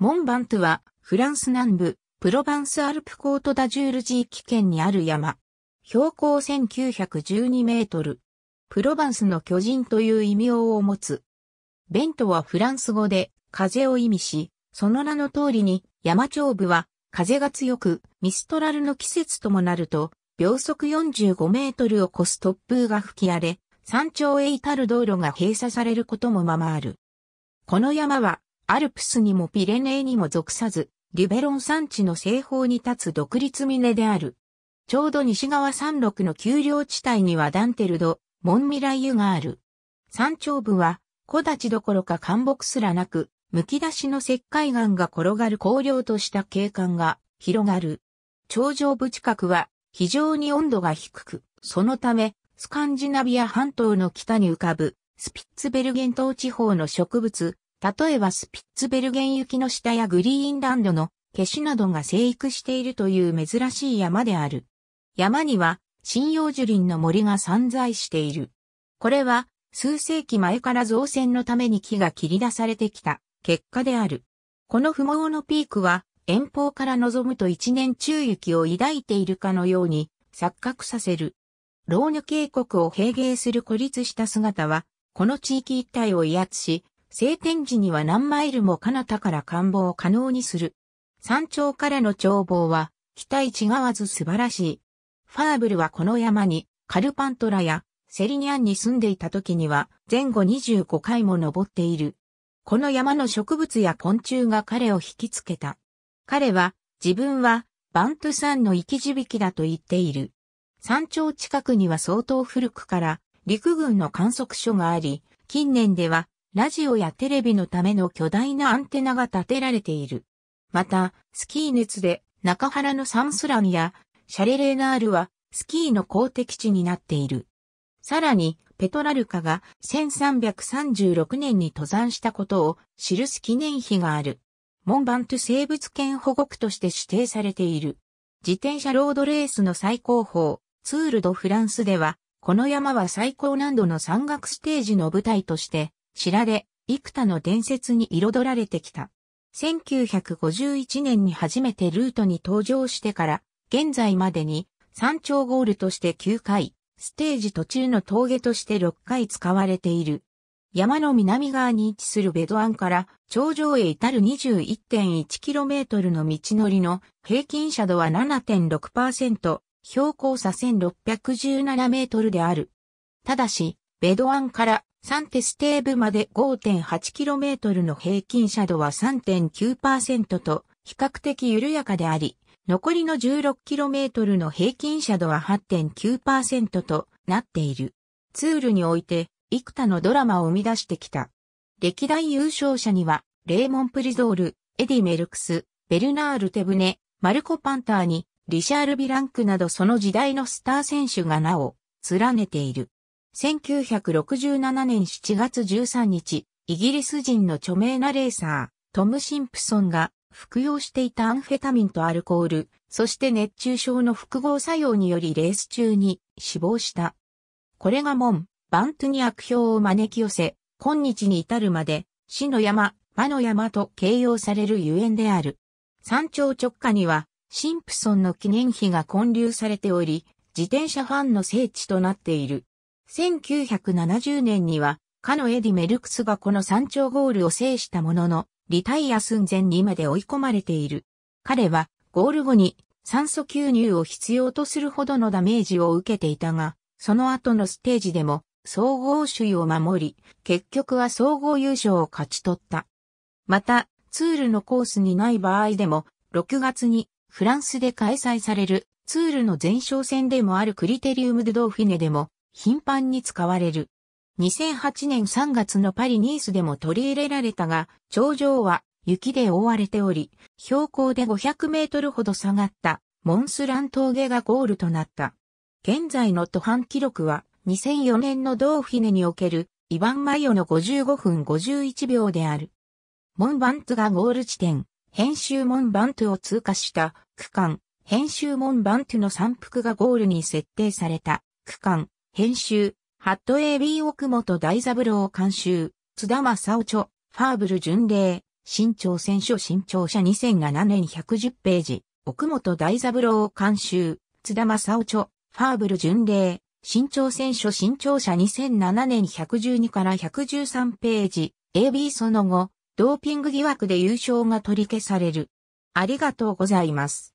モンバントは、フランス南部、プロバンスアルプコートダジュール地域圏にある山。標高1912メートル。プロバンスの巨人という異名を持つ。ベントはフランス語で風を意味し、その名の通りに山頂部は風が強くミストラルの季節ともなると秒速45メートルを超す突風が吹き荒れ、山頂へ至る道路が閉鎖されることもままある。この山はアルプスにもピレネーにも属さず、リベロン山地の西方に立つ独立峰である。ちょうど西側山麓の丘陵地帯にはダンテルド、モンミライユがある。山頂部は、木立どころか干木すらなく、むき出しの石灰岩が転がる荒涼とした景観が広がる。頂上部近くは非常に温度が低く、そのため、スカンジナビア半島の北に浮かぶ、スピッツベルゲン島地方の植物、例えばスピッツベルゲン行きの下やグリーンランドのケシなどが生育しているという珍しい山である。山には針葉樹林の森が散在している。これは数世紀前から造船のために木が切り出されてきた結果である。この不毛のピークは遠方から望むと一年中雪を抱いているかのように錯覚させる。老女渓谷を平芸する孤立した姿は、この地域一帯を威圧し、晴天時には何マイルも彼方から観望を可能にする。山頂からの眺望は、期待違わず素晴らしい。ファーブルはこの山に、カルパントラやセリニャンに住んでいた時には、前後25回も登っている。この山の植物や昆虫が彼を引きつけた。彼は、自分は、バントんの生き地引きだと言っている。山頂近くには相当古くから陸軍の観測所があり、近年ではラジオやテレビのための巨大なアンテナが建てられている。また、スキー熱で中原のサンスランやシャレレーナールはスキーの公的地になっている。さらに、ペトラルカが1336年に登山したことを記す記念碑がある。モンバント生物圏保護区として指定されている。自転車ロードレースの最高峰、ツール・ド・フランスでは、この山は最高難度の山岳ステージの舞台として知られ、幾多の伝説に彩られてきた。1951年に初めてルートに登場してから、現在までに山頂ゴールとして9回、ステージ途中の峠として6回使われている。山の南側に位置するベドアンから頂上へ至る 21.1km の道のりの平均斜度は7.6%、標高差1617メートルである。ただし、ベドアンからサンテステーブまで 5.8km の平均斜度は3.9%と比較的緩やかであり、残りの 16km の平均斜度は8.9%となっている。ツールにおいて幾多のドラマを生み出してきた。歴代優勝者には、レーモン・プリゾール、エディ・メルクス、ベルナール・テブネ、マルコ・パンターニ、リシャール・ビランクなどその時代のスター選手が名を連ねている。1967年7月13日、イギリス人の著名なレーサー、トム・シンプソンが服用していたアンフェタミンとアルコール、そして熱中症の複合作用によりレース中に死亡した。これが門、バントに悪評を招き寄せ、今日に至るまで、死の山、魔の山と形容されるゆえんである。山頂直下には、シンプソンの記念碑が建立されており、自転車ファンの聖地となっている。1970年には、かのエディ・メルクスがこの山頂ゴールを制したものの、リタイア寸前にまで追い込まれている。彼は、ゴール後に酸素吸入を必要とするほどのダメージを受けていたが、その後のステージでも、総合首位を守り、結局は総合優勝を勝ち取った。また、ツールのコースにない場合でも、6月にフランスで開催されるツールの前哨戦でもあるクリテリウム・ド・ドーフィネでも頻繁に使われる。2008年3月のパリニースでも取り入れられたが、頂上は雪で覆われており、標高で500メートルほど下がったモンスラン峠がゴールとなった。現在の途半記録は2004年のドーフィネにおけるイヴァン・マイオの55分51秒である。モンバントがゴール地点、編集モンバントを通過した区間、編集モンバントの山腹がゴールに設定された区間、編集、ハット AB 奥本大三郎監修、津田正夫著、ファーブル巡礼、新潮選書新潮社2007年110ページ、奥本大三郎監修、津田正夫著、ファーブル巡礼、新潮選書新潮社2007年112から113ページ、AB その後、ドーピング疑惑で優勝が取り消される。ありがとうございます。